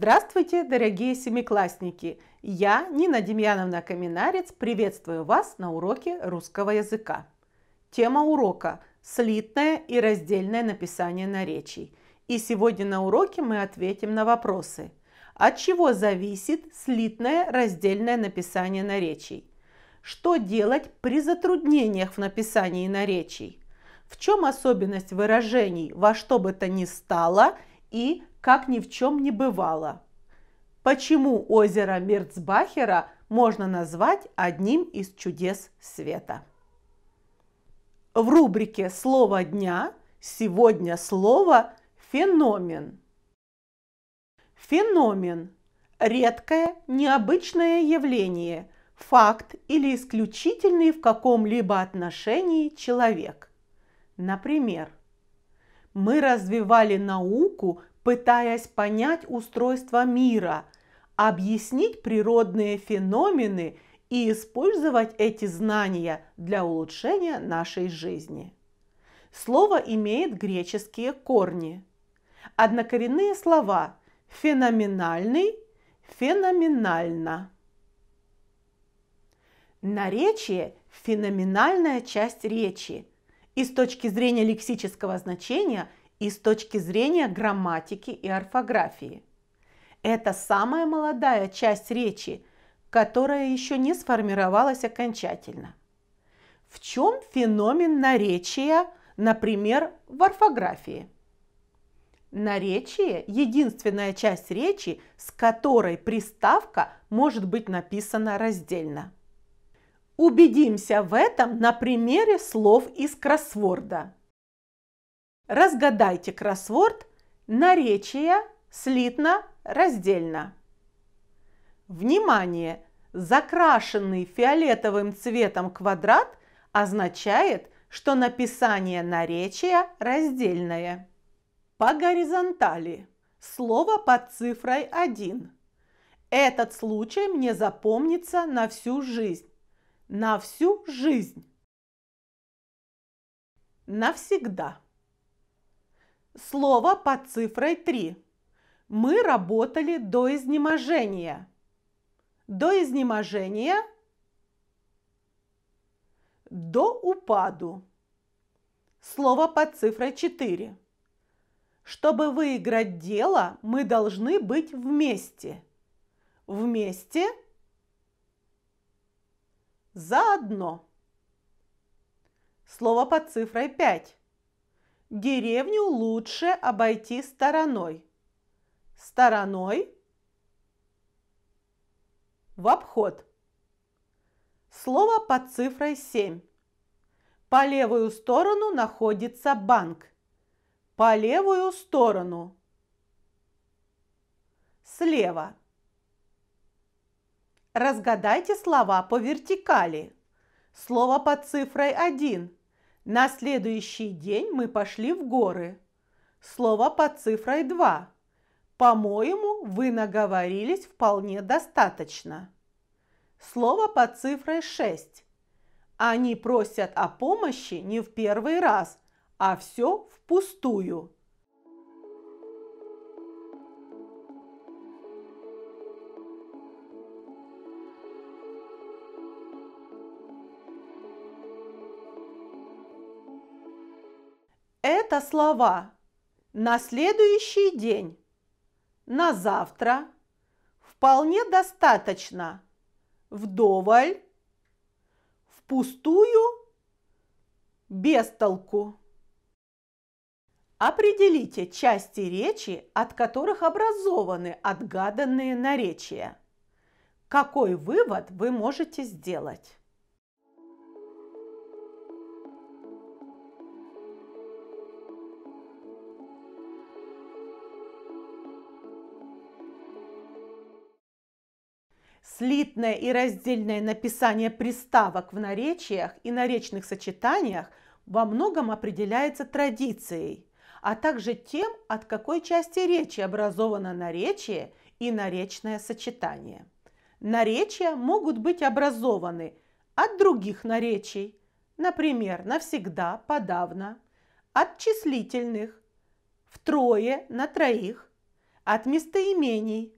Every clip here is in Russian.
Здравствуйте, дорогие семиклассники! Я, Нина Демьяновна Каминарец, приветствую вас на уроке русского языка. Тема урока – слитное и раздельное написание наречий. И сегодня на уроке мы ответим на вопросы. От чего зависит слитное раздельное написание наречий? Что делать при затруднениях в написании наречий? В чем особенность выражений «во что бы то ни стало» и как ни в чем не бывало. Почему озеро Мерцбахера можно назвать одним из чудес света? В рубрике «Слово дня» сегодня слово «феномен». Феномен – редкое, необычное явление, факт или исключительный в каком-либо отношении человек. Например, мы развивали науку пытаясь понять устройство мира, объяснить природные феномены и использовать эти знания для улучшения нашей жизни. Слово имеет греческие корни. Однокоренные слова «феноменальный», «феноменально». Наречие – феноменальная часть речи. И с точки зрения лексического значения и с точки зрения грамматики и орфографии. Это самая молодая часть речи, которая еще не сформировалась окончательно. В чем феномен наречия, например, в орфографии? Наречие – единственная часть речи, с которой приставка может быть написана раздельно. Убедимся в этом на примере слов из кроссворда – Разгадайте кроссворд наречия слитно раздельно. Внимание! Закрашенный фиолетовым цветом квадрат означает, что написание наречия раздельное. По горизонтали. Слово под цифрой 1. Этот случай мне запомнится на всю жизнь. На всю жизнь. Навсегда слово под цифрой 3. Мы работали до изнеможения. До изнеможения. До упаду. Слово под цифрой 4. Чтобы выиграть дело, мы должны быть вместе. Вместе. Заодно. Слово под цифрой 5 Деревню лучше обойти стороной. Стороной в обход. Слово под цифрой 7. По левую сторону находится банк. По левую сторону. Слева. Разгадайте слова по вертикали. Слово под цифрой 1. На следующий день мы пошли в горы. Слово под цифрой 2. По-моему, вы наговорились вполне достаточно. Слово под цифрой 6. Они просят о помощи не в первый раз, а все впустую. Это слова «на следующий день», «на завтра», «вполне достаточно», «вдоволь», «впустую», «без толку». Определите части речи, от которых образованы отгаданные наречия. Какой вывод вы можете сделать? Слитное и раздельное написание приставок в наречиях и наречных сочетаниях во многом определяется традицией, а также тем, от какой части речи образовано наречие и наречное сочетание. Наречия могут быть образованы от других наречий, например, навсегда, подавно, от числительных, втрое, на троих, от местоимений,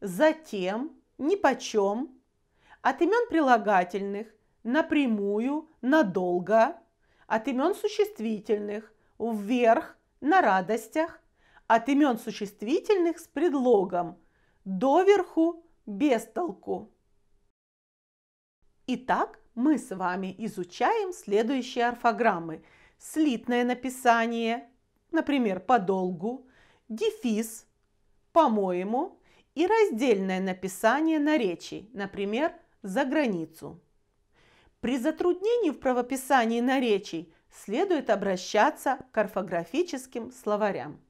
затем – нипочем, от имен прилагательных напрямую, надолго, от имен существительных вверх, на радостях, от имен существительных с предлогом доверху, без толку. Итак, мы с вами изучаем следующие орфограммы. Слитное написание, например, подолгу, дефис, по-моему, и раздельное написание наречий, например, «за границу». При затруднении в правописании наречий следует обращаться к орфографическим словарям.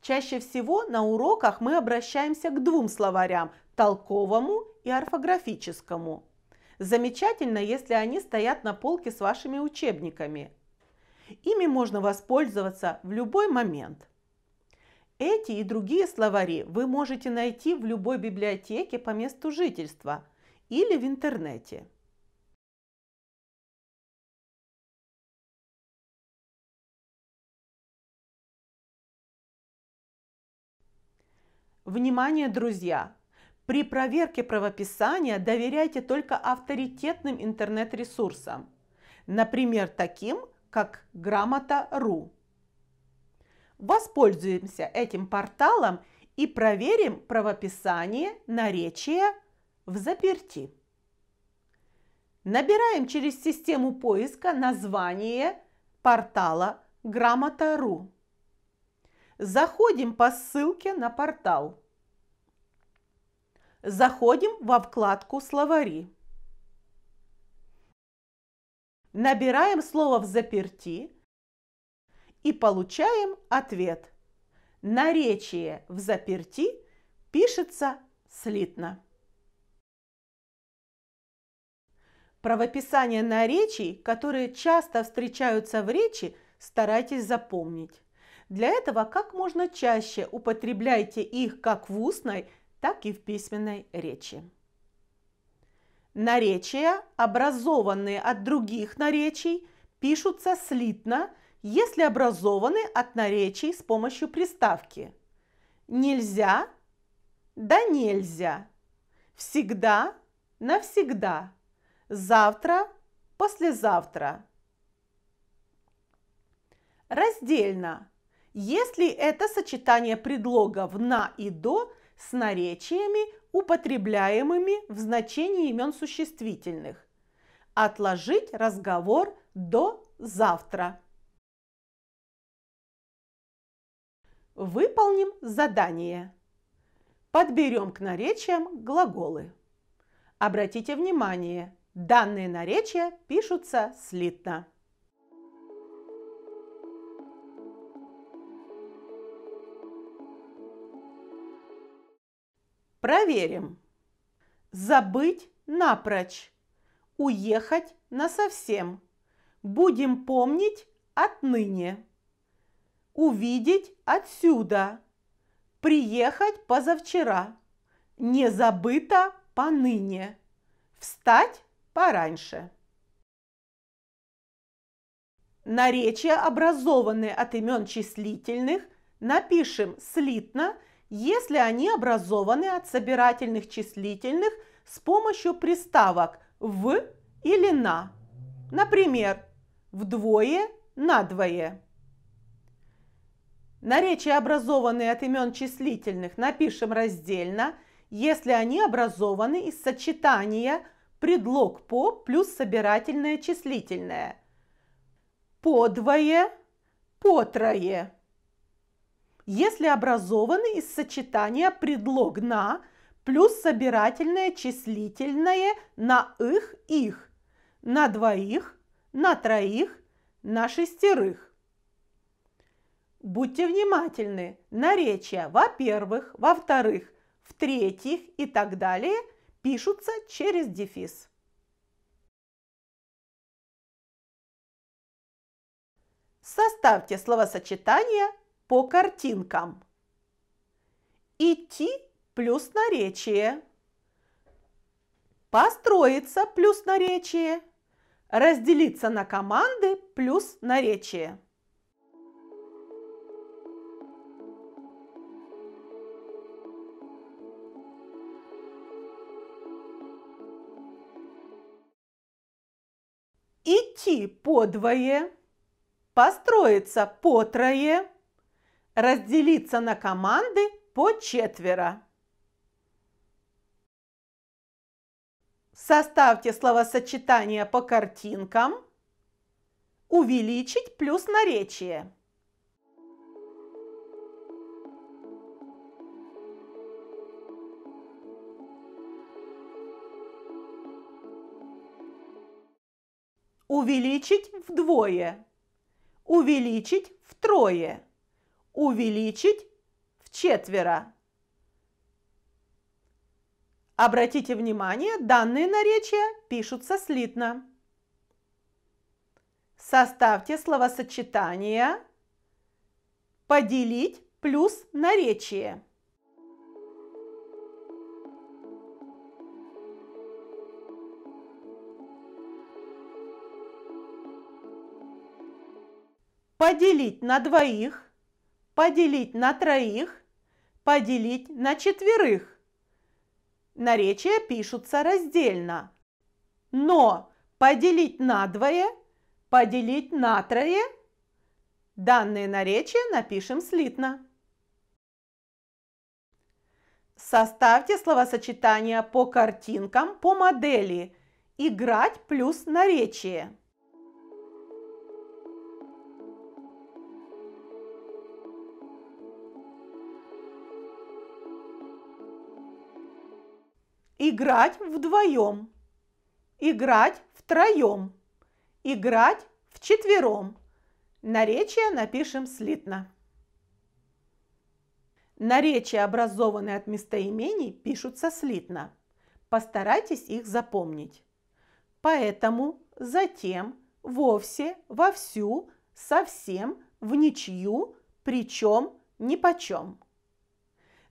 Чаще всего на уроках мы обращаемся к двум словарям – толковому и орфографическому. Замечательно, если они стоят на полке с вашими учебниками. Ими можно воспользоваться в любой момент – эти и другие словари вы можете найти в любой библиотеке по месту жительства или в интернете. Внимание, друзья! При проверке правописания доверяйте только авторитетным интернет-ресурсам, например, таким, как грамота.ру. Воспользуемся этим порталом и проверим правописание наречия в заперти. Набираем через систему поиска название портала Грамота.ру. Заходим по ссылке на портал. Заходим во вкладку «Словари». Набираем слово в заперти и получаем ответ. Наречие в заперти пишется слитно. Правописание наречий, которые часто встречаются в речи, старайтесь запомнить. Для этого как можно чаще употребляйте их как в устной, так и в письменной речи. Наречия, образованные от других наречий, пишутся слитно если образованы от наречий с помощью приставки. Нельзя, да нельзя. Всегда, навсегда. Завтра, послезавтра. Раздельно. Если это сочетание предлогов «на» и «до» с наречиями, употребляемыми в значении имен существительных. Отложить разговор до завтра. Выполним задание. Подберем к наречиям глаголы. Обратите внимание, данные наречия пишутся слитно. Проверим. Забыть напрочь. Уехать на совсем. Будем помнить отныне увидеть отсюда, приехать позавчера, не забыто поныне, встать пораньше. Наречия, образованные от имен числительных, напишем слитно, если они образованы от собирательных числительных с помощью приставок «в» или «на». Например, «вдвое», «надвое». Наречия, образованные от имен числительных, напишем раздельно, если они образованы из сочетания предлог «по» плюс собирательное числительное. по двое, по трое. Если образованы из сочетания предлог «на» плюс собирательное числительное на «их», «их», на двоих, на троих, на шестерых. Будьте внимательны. Наречия, во-первых, во-вторых, в-третьих и так далее пишутся через дефис. Составьте словосочетание по картинкам. Идти плюс наречие. Построиться плюс наречие. Разделиться на команды плюс наречие. идти двое, построиться по трое, разделиться на команды по четверо. Составьте словосочетания по картинкам. Увеличить плюс наречие. увеличить вдвое, увеличить втрое, увеличить вчетверо. Обратите внимание, данные наречия пишутся слитно. Составьте словосочетание «поделить плюс наречие». поделить на двоих, поделить на троих, поделить на четверых. Наречия пишутся раздельно. Но поделить на двое, поделить на трое. Данные наречия напишем слитно. Составьте словосочетания по картинкам по модели «Играть плюс наречие». играть вдвоем, играть втроем, играть вчетвером. Наречие напишем слитно. Наречия, образованные от местоимений, пишутся слитно. Постарайтесь их запомнить. Поэтому, затем, вовсе, вовсю, совсем, в ничью, причем, нипочем.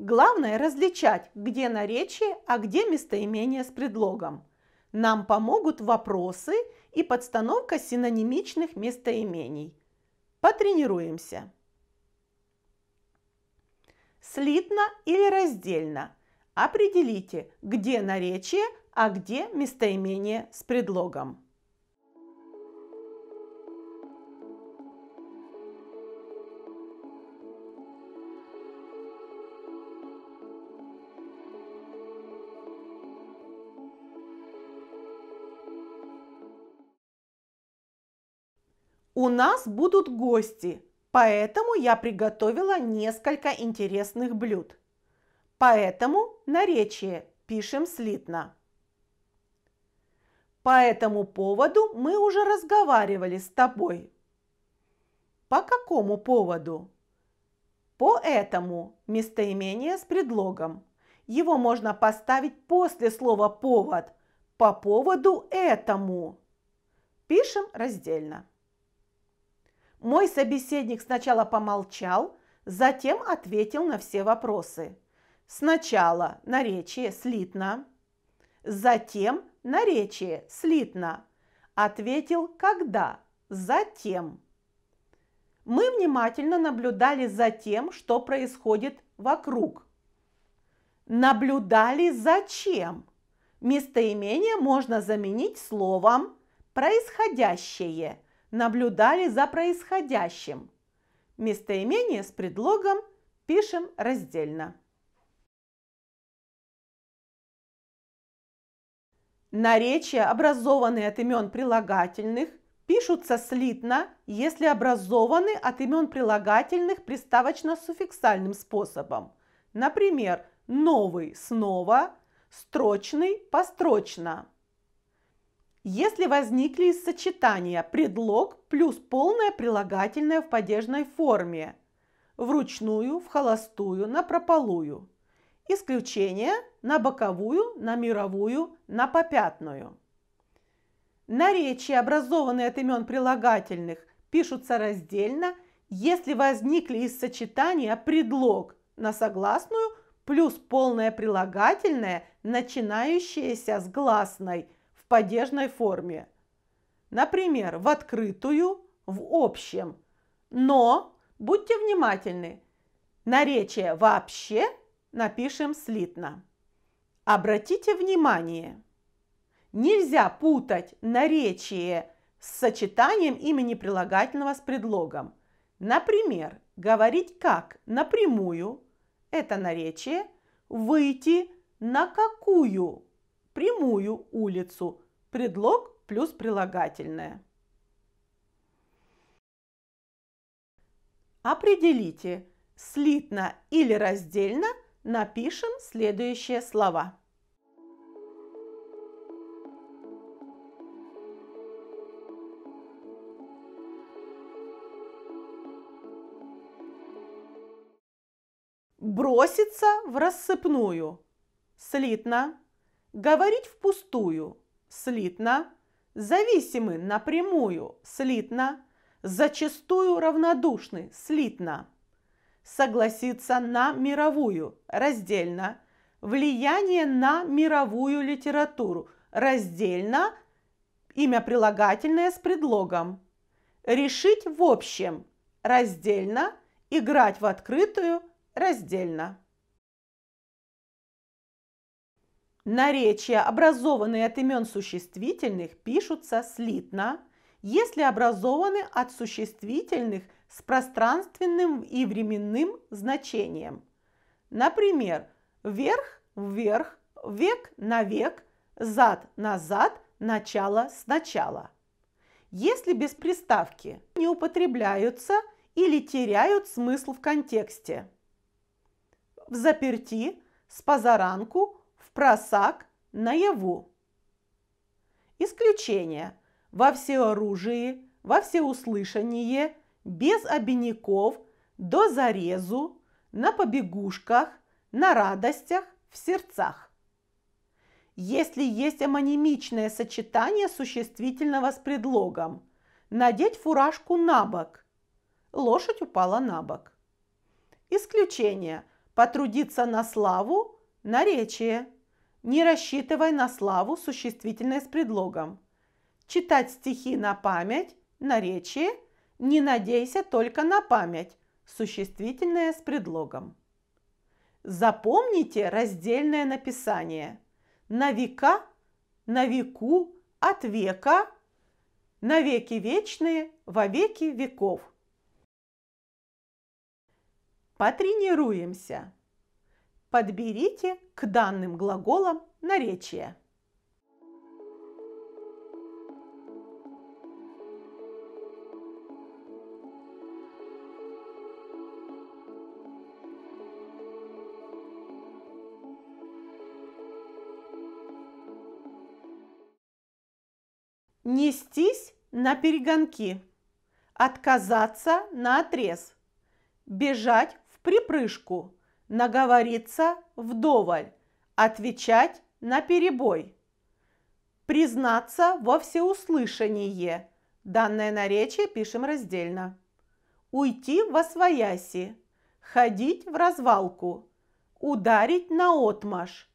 Главное различать, где наречие, а где местоимение с предлогом. Нам помогут вопросы и подстановка синонимичных местоимений. Потренируемся. Слитно или раздельно. Определите, где наречие, а где местоимение с предлогом. У нас будут гости, поэтому я приготовила несколько интересных блюд. Поэтому наречие пишем слитно. По этому поводу мы уже разговаривали с тобой. По какому поводу? По этому местоимение с предлогом. Его можно поставить после слова «повод» по поводу этому. Пишем раздельно. Мой собеседник сначала помолчал, затем ответил на все вопросы. Сначала наречие слитно, затем наречие слитно. Ответил когда, затем. Мы внимательно наблюдали за тем, что происходит вокруг. Наблюдали за чем? Местоимение можно заменить словом «происходящее», наблюдали за происходящим. Местоимение с предлогом пишем раздельно. Наречия, образованные от имен прилагательных, пишутся слитно, если образованы от имен прилагательных приставочно-суффиксальным способом. Например, новый – снова, строчный – построчно если возникли из сочетания предлог плюс полное прилагательное в падежной форме – вручную, в холостую, на прополую. Исключение – на боковую, на мировую, на попятную. Наречия, образованные от имен прилагательных, пишутся раздельно, если возникли из сочетания предлог на согласную плюс полное прилагательное, начинающееся с гласной – падежной форме. Например, в открытую, в общем. Но будьте внимательны. Наречие «вообще» напишем слитно. Обратите внимание, нельзя путать наречие с сочетанием имени прилагательного с предлогом. Например, говорить как напрямую – это наречие, выйти на какую прямую улицу. Предлог плюс прилагательное. Определите, слитно или раздельно напишем следующие слова. Броситься в рассыпную. Слитно говорить впустую, слитно, зависимы напрямую, слитно, зачастую равнодушны, слитно. Согласиться на мировую, раздельно, влияние на мировую литературу, раздельно, имя прилагательное с предлогом. Решить в общем, раздельно, играть в открытую, раздельно. Наречия, образованные от имен существительных, пишутся слитно, если образованы от существительных с пространственным и временным значением. Например, вверх – вверх, век – на век, зад – назад, начало – сначала. Если без приставки не употребляются или теряют смысл в контексте. В заперти, с позаранку – просак наяву. Исключение. Во всеоружии, во всеуслышание, без обиняков, до зарезу, на побегушках, на радостях, в сердцах. Если есть амонимичное сочетание существительного с предлогом «надеть фуражку на бок», лошадь упала на бок. Исключение – потрудиться на славу, наречие – не рассчитывай на славу существительное с предлогом. Читать стихи на память, на речи Не надейся только на память. Существительное с предлогом. Запомните раздельное написание. На века, на веку, от века, на веки вечные, во веки веков. Потренируемся. Подберите к данным глаголам наречие. Нестись на перегонки. Отказаться на отрез. Бежать в припрыжку наговориться вдоволь, отвечать на перебой. Признаться во всеуслышание. Данное наречие пишем раздельно. Уйти во свояси. Ходить в развалку. Ударить на отмаш.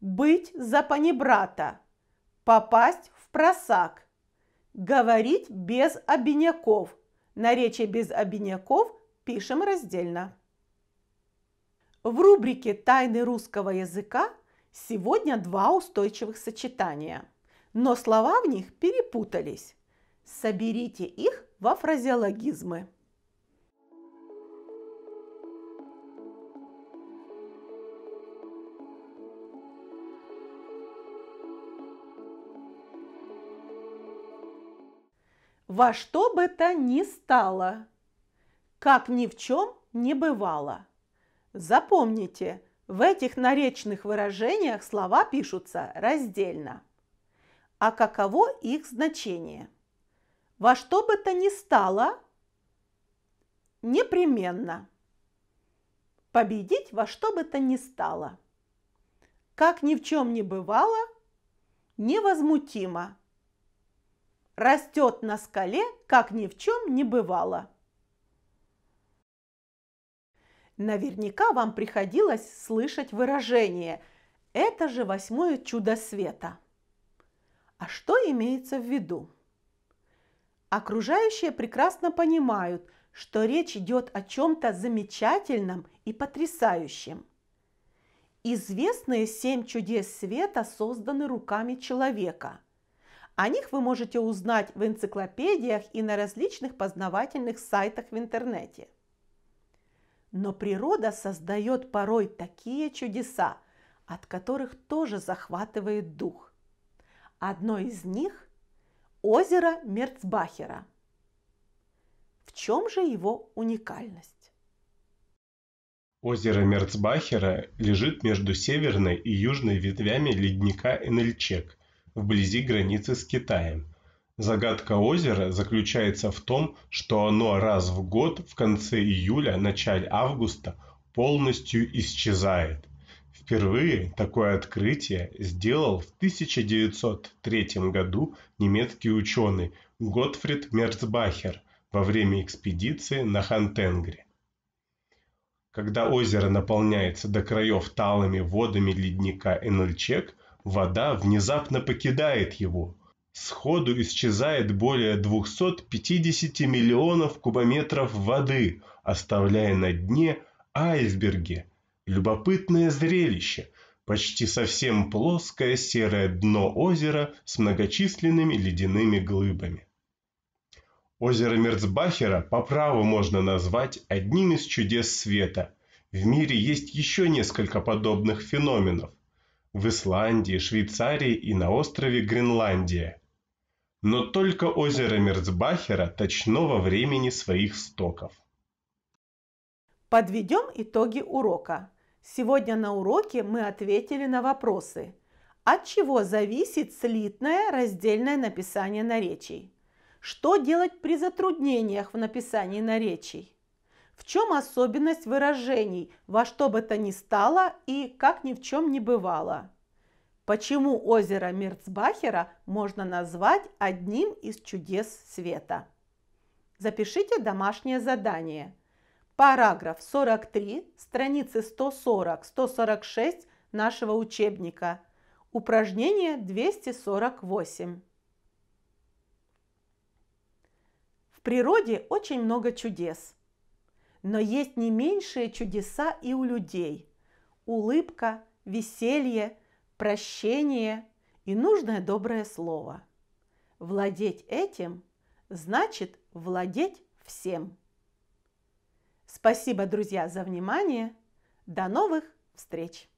Быть за панибрата. Попасть в просак. Говорить без обиняков. Наречие без обиняков пишем раздельно. В рубрике «Тайны русского языка» сегодня два устойчивых сочетания, но слова в них перепутались. Соберите их во фразеологизмы. Во что бы то ни стало, как ни в чем не бывало – Запомните, в этих наречных выражениях слова пишутся раздельно. А каково их значение? Во что бы то ни стало, непременно. Победить во что бы то ни стало. Как ни в чем не бывало, невозмутимо. Растет на скале, как ни в чем не бывало. Наверняка вам приходилось слышать выражение «это же восьмое чудо света». А что имеется в виду? Окружающие прекрасно понимают, что речь идет о чем-то замечательном и потрясающем. Известные семь чудес света созданы руками человека. О них вы можете узнать в энциклопедиях и на различных познавательных сайтах в интернете – но природа создает порой такие чудеса, от которых тоже захватывает дух. Одно из них – озеро Мерцбахера. В чем же его уникальность? Озеро Мерцбахера лежит между северной и южной ветвями ледника Энельчек, вблизи границы с Китаем – Загадка озера заключается в том, что оно раз в год в конце июля, начале августа полностью исчезает. Впервые такое открытие сделал в 1903 году немецкий ученый Готфрид Мерцбахер во время экспедиции на Хантенгре. Когда озеро наполняется до краев талыми водами ледника Энельчек, вода внезапно покидает его – Сходу исчезает более 250 миллионов кубометров воды, оставляя на дне айсберги. Любопытное зрелище – почти совсем плоское серое дно озера с многочисленными ледяными глыбами. Озеро Мерцбахера по праву можно назвать одним из чудес света. В мире есть еще несколько подобных феноменов. В Исландии, Швейцарии и на острове Гренландия но только озеро Мерцбахера точного времени своих стоков. Подведем итоги урока. Сегодня на уроке мы ответили на вопросы. От чего зависит слитное раздельное написание наречий? Что делать при затруднениях в написании наречий? В чем особенность выражений во что бы то ни стало и как ни в чем не бывало? Почему озеро Мерцбахера можно назвать одним из чудес света? Запишите домашнее задание. Параграф 43, страницы 140-146 нашего учебника. Упражнение 248. В природе очень много чудес. Но есть не меньшие чудеса и у людей. Улыбка, веселье – прощение и нужное доброе слово. Владеть этим значит владеть всем. Спасибо, друзья, за внимание. До новых встреч!